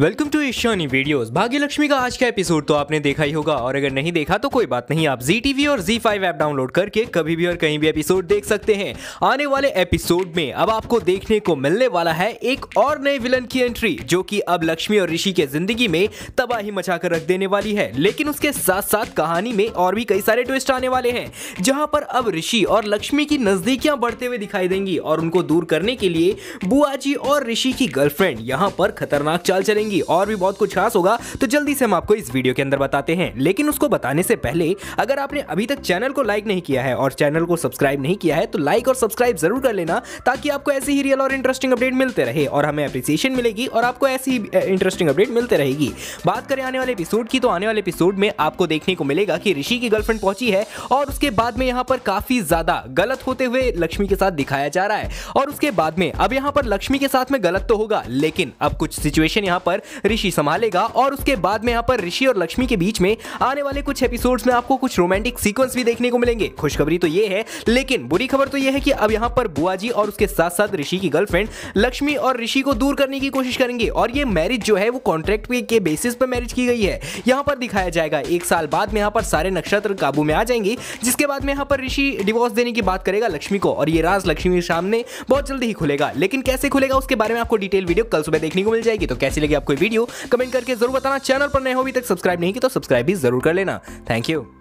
welcome to Ishani videos Bhagyalakshmi का आज का एपिसोड तो आपने देखा ही होगा और अगर नहीं देखा तो कोई बात नहीं आप जी टीवी और जी फाइव ऐप डाउनलोड करके कभी भी और कहीं भी एपिसोड देख सकते हैं आने वाले एपिसोड में अब आपको देखने को मिलने वाला है एक और नए विलन की एंट्री जो कि अब लक्ष्मी और ऋषि के जिंदगी में तबाही मचा कर रख देने वाली है लेकिन उसके साथ साथ कहानी में और भी कई सारे ट्विस्ट आने वाले हैं जहां पर अब ऋषि और लक्ष्मी की नजदीकियां बढ़ते हुए दिखाई देंगी और उनको दूर करने के लिए बुआजी और ऋषि की गर्लफ्रेंड यहाँ पर खतरनाक चाल चलेंगे करेंगी और भी बहुत कुछ खास होगा तो जल्दी से हम आपको इस वीडियो के अंदर बताते हैं लेकिन उसको बताने से पहले अगर आपने अभी तक चैनल को लाइक नहीं किया है और चैनल को सब्सक्राइब नहीं किया है तो लाइक और सब्सक्राइब जरूर कर लेना ताकि आपको ऐसे ही रियल और इंटरेस्टिंग अपडेट मिलते रहे और हमें अप्रिसिएशन मिलेगी और आपको ऐसी ही इंटरेस्टिंग अपडेट मिलते रहेगी बात करें आने वाले एपिसोड की तो आने वाले एपिसोड में आपको देखने को मिलेगा कि ऋषि की गर्लफ्रेंड पहुंची है और उसके बाद में यहाँ पर काफी ज्यादा गलत होते हुए लक्ष्मी के साथ दिखाया जा रहा है और उसके बाद में अब यहाँ पर लक्ष्मी के साथ में गलत तो होगा लेकिन अब कुछ सिचुएशन यहाँ पर पर ऋषि संभालेगा और उसके बाद में यहाँ पर ऋषि और लक्ष्मी के बीच में आने वाले कुछ एपिसोड में आपको कुछ रोमांटिक सीक्वेंस भी देखने को मिलेंगे खुशखबरी तो ये है लेकिन बुरी खबर तो ये है कि अब यहाँ पर बुआ जी और उसके साथ साथ ऋषि की गर्लफ्रेंड लक्ष्मी और ऋषि को दूर करने की कोशिश करेंगे और ये मैरिज जो है वो कॉन्ट्रैक्ट के बेसिस पर मैरिज की गई है यहाँ पर दिखाया जाएगा एक साल बाद में यहाँ पर सारे नक्षत्र काबू में आ जाएंगे जिसके बाद में यहाँ पर ऋषि डिवोर्स देने की बात करेगा लक्ष्मी को और ये राज लक्ष्मी के सामने बहुत जल्दी ही खुलेगा लेकिन कैसे खुलेगा उसके बारे में आपको डिटेल वीडियो कल सुबह देखने को मिल जाएगी तो कैसे लगे आपको वीडियो कमेंट करके जरूर बताना चैनल पर नए हो अभी तक सब्सक्राइब नहीं की तो सब्सक्राइब भी जरूर कर लेना थैंक यू